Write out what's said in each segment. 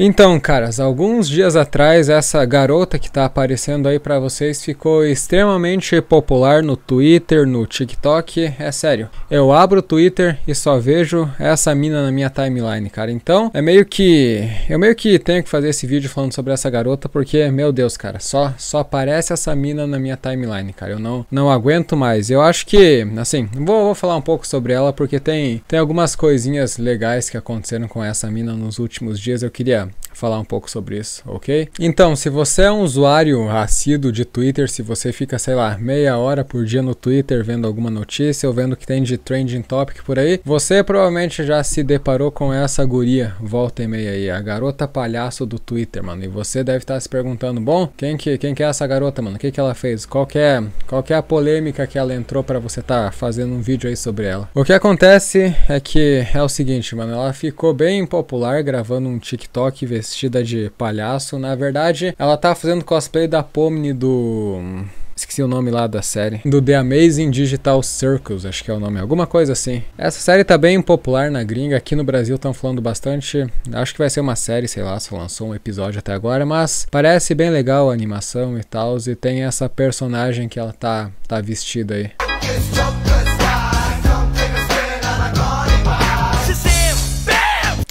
Então, caras, alguns dias atrás essa garota que tá aparecendo aí para vocês ficou extremamente popular no Twitter, no TikTok, é sério. Eu abro o Twitter e só vejo essa mina na minha timeline, cara. Então, é meio que eu meio que tenho que fazer esse vídeo falando sobre essa garota porque, meu Deus, cara, só só aparece essa mina na minha timeline, cara. Eu não não aguento mais. Eu acho que, assim, vou, vou falar um pouco sobre ela porque tem tem algumas coisinhas legais que aconteceram com essa mina nos últimos dias. Eu queria falar um pouco sobre isso, ok? Então, se você é um usuário assíduo de Twitter, se você fica, sei lá, meia hora por dia no Twitter vendo alguma notícia ou vendo que tem de trending topic por aí, você provavelmente já se deparou com essa guria, volta e meia aí, a garota palhaço do Twitter, mano. E você deve estar tá se perguntando, bom, quem que, quem que é essa garota, mano? O que que ela fez? Qual que é, qual que é a polêmica que ela entrou para você estar tá fazendo um vídeo aí sobre ela? O que acontece é que é o seguinte, mano, ela ficou bem popular gravando um TikTok vestido vestida de palhaço. Na verdade, ela tá fazendo cosplay da Pomni do. Esqueci o nome lá da série. Do The Amazing Digital Circles, acho que é o nome. Alguma coisa assim. Essa série tá bem popular na gringa. Aqui no Brasil estão falando bastante. Acho que vai ser uma série, sei lá, se lançou um episódio até agora. Mas parece bem legal a animação e tal. E tem essa personagem que ela tá, tá vestida aí.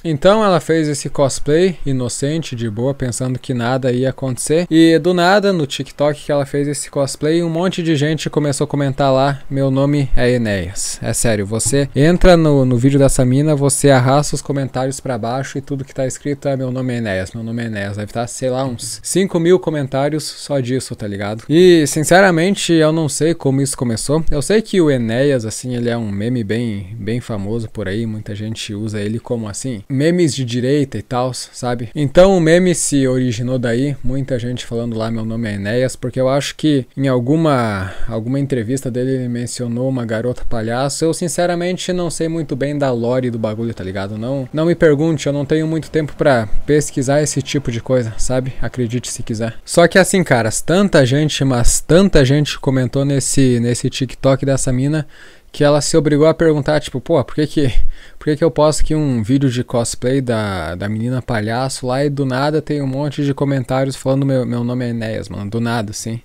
Então ela fez esse cosplay inocente, de boa, pensando que nada ia acontecer. E do nada, no TikTok que ela fez esse cosplay, um monte de gente começou a comentar lá: Meu nome é Enéas. É sério, você entra no, no vídeo dessa mina, você arrasta os comentários para baixo e tudo que tá escrito é: Meu nome é Enéas, meu nome é Enéas. Deve estar, tá, sei lá, uns 5 mil comentários só disso, tá ligado? E sinceramente, eu não sei como isso começou. Eu sei que o Enéas, assim, ele é um meme bem, bem famoso por aí, muita gente usa ele como assim memes de direita e tal, sabe? Então o meme se originou daí, muita gente falando lá meu nome é Enéas, porque eu acho que em alguma, alguma entrevista dele ele mencionou uma garota palhaço. Eu sinceramente não sei muito bem da lore do bagulho, tá ligado? Não, não me pergunte, eu não tenho muito tempo para pesquisar esse tipo de coisa, sabe? Acredite se quiser. Só que assim, caras, tanta gente, mas tanta gente comentou nesse, nesse TikTok dessa mina que ela se obrigou a perguntar, tipo, pô, por que que, por que, que eu posto aqui um vídeo de cosplay da, da menina palhaço lá e do nada tem um monte de comentários falando meu, meu nome é Enéas, mano, do nada, assim.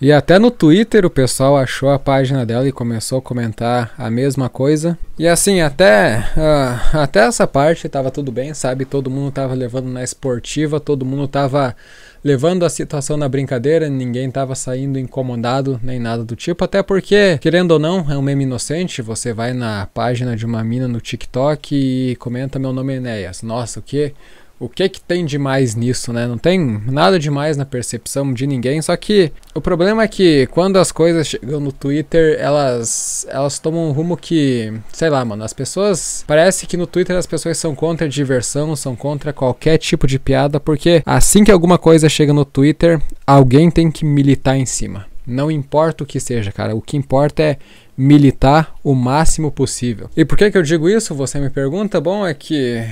E até no Twitter o pessoal achou a página dela e começou a comentar a mesma coisa. E assim, até, uh, até essa parte tava tudo bem, sabe? Todo mundo tava levando na esportiva, todo mundo tava levando a situação na brincadeira, ninguém estava saindo incomodado nem nada do tipo, até porque, querendo ou não, é um meme inocente. Você vai na página de uma mina no TikTok e comenta meu nome é Enéas. Nossa, o quê? o que que tem de mais nisso, né? Não tem nada de mais na percepção de ninguém, só que o problema é que quando as coisas chegam no Twitter, elas elas tomam um rumo que, sei lá, mano, as pessoas parece que no Twitter as pessoas são contra diversão, são contra qualquer tipo de piada, porque assim que alguma coisa chega no Twitter, alguém tem que militar em cima. Não importa o que seja, cara. O que importa é militar o máximo possível. E por que que eu digo isso? Você me pergunta? Bom, é que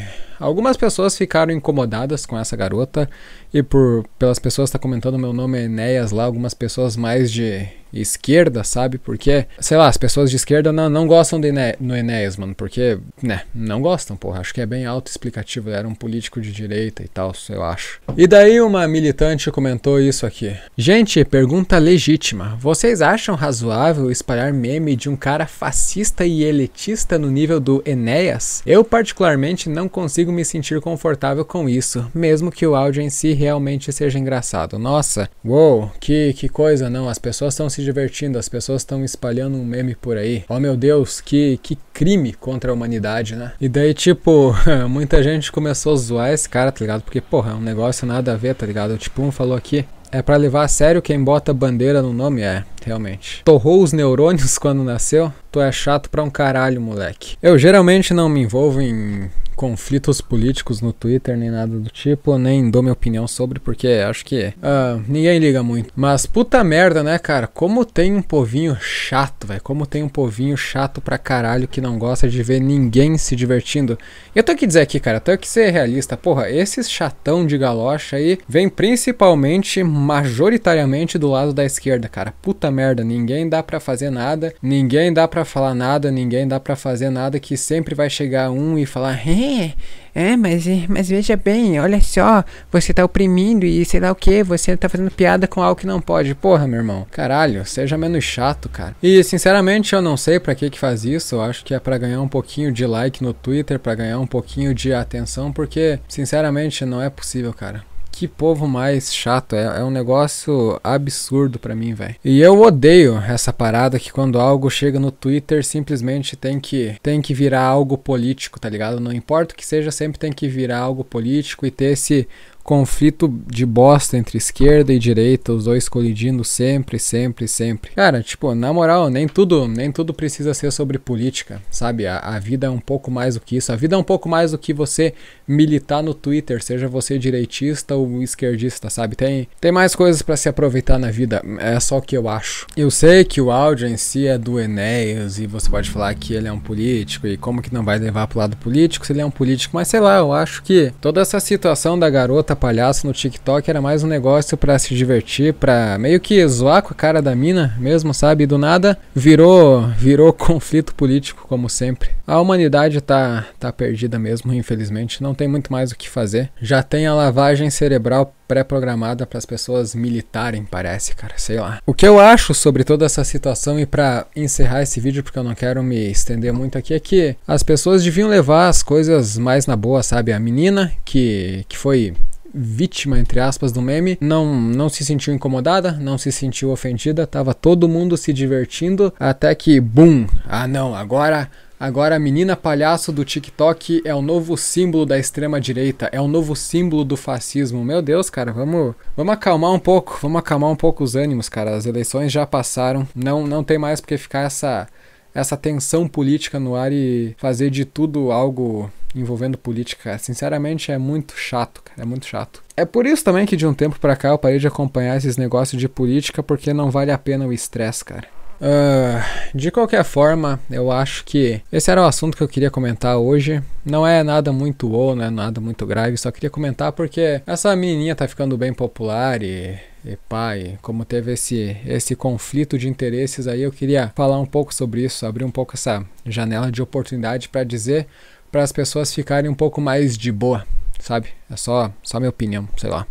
Algumas pessoas ficaram incomodadas com essa garota e por pelas pessoas estar tá comentando meu nome é Enéas lá, algumas pessoas mais de esquerda, sabe? Porque, sei lá, as pessoas de esquerda não, não gostam de no Enéas, mano, porque, né, não gostam, porra. Acho que é bem autoexplicativo, era um político de direita e tal, eu acho. E daí uma militante comentou isso aqui. Gente, pergunta legítima. Vocês acham razoável espalhar meme de um cara fascista e elitista no nível do Enéas? Eu particularmente não consigo consigo me sentir confortável com isso, mesmo que o áudio em si realmente seja engraçado. Nossa, uou, que, que coisa não, as pessoas estão se divertindo, as pessoas estão espalhando um meme por aí. Oh meu Deus, que, que crime contra a humanidade, né? E daí, tipo, muita gente começou a zoar esse cara, tá ligado? Porque, porra, é um negócio nada a ver, tá ligado? Tipo, um falou aqui, é para levar a sério quem bota bandeira no nome? É, realmente. Torrou os neurônios quando nasceu? Tu é chato pra um caralho, moleque. Eu geralmente não me envolvo em conflitos políticos no Twitter nem nada do tipo, nem dou minha opinião sobre, porque acho que uh, ninguém liga muito. Mas puta merda, né, cara? Como tem um povinho chato, velho. Como tem um povinho chato pra caralho que não gosta de ver ninguém se divertindo. Eu tenho que dizer aqui, cara, tenho que ser realista. Porra, esses chatão de galocha aí vem principalmente, majoritariamente do lado da esquerda, cara. Puta merda, ninguém dá pra fazer nada, ninguém dá pra falar nada, ninguém dá pra fazer nada que sempre vai chegar um e falar, hein? É. é, mas, é, mas veja bem, olha só, você tá oprimindo e sei lá o que, você tá fazendo piada com algo que não pode. Porra, meu irmão, caralho, seja menos chato, cara. E sinceramente eu não sei para que que faz isso, eu acho que é para ganhar um pouquinho de like no Twitter, para ganhar um pouquinho de atenção, porque sinceramente não é possível, cara que povo mais chato. É, é um negócio absurdo para mim, velho. E eu odeio essa parada que quando algo chega no Twitter, simplesmente tem que, tem que virar algo político, tá ligado? Não importa o que seja, sempre tem que virar algo político e ter esse conflito de bosta entre esquerda e direita, os dois colidindo sempre, sempre, sempre. Cara, tipo, na moral, nem tudo, nem tudo precisa ser sobre política, sabe? A, a vida é um pouco mais do que isso. A vida é um pouco mais do que você militar no Twitter, seja você direitista ou esquerdista, sabe? Tem, tem mais coisas para se aproveitar na vida, é só o que eu acho. Eu sei que o áudio em si é do Enéas e você pode falar que ele é um político e como que não vai levar pro lado político se ele é um político, mas sei lá, eu acho que toda essa situação da garota palhaço no TikTok era mais um negócio para se divertir, para meio que zoar com a cara da mina mesmo, sabe? E do nada virou, virou conflito político como sempre. A humanidade tá tá perdida mesmo, infelizmente, não tem muito mais o que fazer. Já tem a lavagem cerebral pré-programada para as pessoas militarem, parece, cara, sei lá. O que eu acho sobre toda essa situação e para encerrar esse vídeo, porque eu não quero me estender muito aqui, é que as pessoas deviam levar as coisas mais na boa, sabe? A menina que, que foi vítima, entre aspas, do meme, não, não se sentiu incomodada, não se sentiu ofendida, tava todo mundo se divertindo, até que, bum, ah não, agora Agora, a menina palhaço do TikTok é o novo símbolo da extrema-direita, é o novo símbolo do fascismo. Meu Deus, cara, vamos, vamos acalmar um pouco, vamos acalmar um pouco os ânimos, cara. As eleições já passaram, não, não tem mais porque ficar essa, essa tensão política no ar e fazer de tudo algo envolvendo política. Sinceramente, é muito chato, cara. É muito chato. É por isso também que de um tempo pra cá eu parei de acompanhar esses negócios de política, porque não vale a pena o estresse, cara. Uh, de qualquer forma, eu acho que esse era o assunto que eu queria comentar hoje. Não é nada muito ou, não é nada muito grave, só queria comentar porque essa menininha tá ficando bem popular e, e pai, como teve esse, esse conflito de interesses aí, eu queria falar um pouco sobre isso, abrir um pouco essa janela de oportunidade para dizer para as pessoas ficarem um pouco mais de boa, sabe? É só, só minha opinião, sei lá.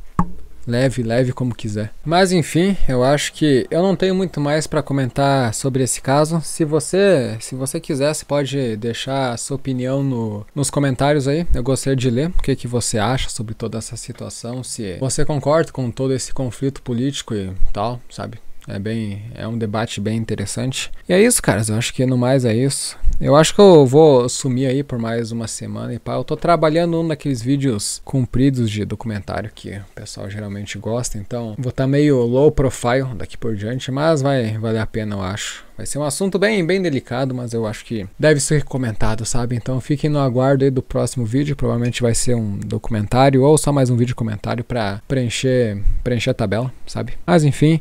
Leve, leve como quiser. Mas enfim, eu acho que eu não tenho muito mais para comentar sobre esse caso. Se você, se você quiser, você pode deixar a sua opinião no, nos comentários aí. Eu gostaria de ler o que, que você acha sobre toda essa situação. Se você concorda com todo esse conflito político e tal, sabe? É bem, é um debate bem interessante. E é isso, caras. Eu acho que no mais é isso. Eu acho que eu vou sumir aí por mais uma semana e pá. Eu tô trabalhando um daqueles vídeos compridos de documentário que o pessoal geralmente gosta, então vou estar tá meio low profile daqui por diante, mas vai valer a pena, eu acho. Vai ser um assunto bem, bem delicado, mas eu acho que deve ser comentado, sabe? Então fiquem no aguardo aí do próximo vídeo. Provavelmente vai ser um documentário ou só mais um vídeo comentário para preencher, preencher a tabela, sabe? Mas enfim,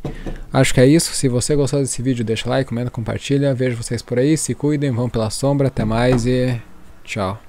acho que é isso. Se você gostou desse vídeo, deixa like, comenta, compartilha. Vejo vocês por aí. Se cuidem, vão pela sombra. Até mais e tchau.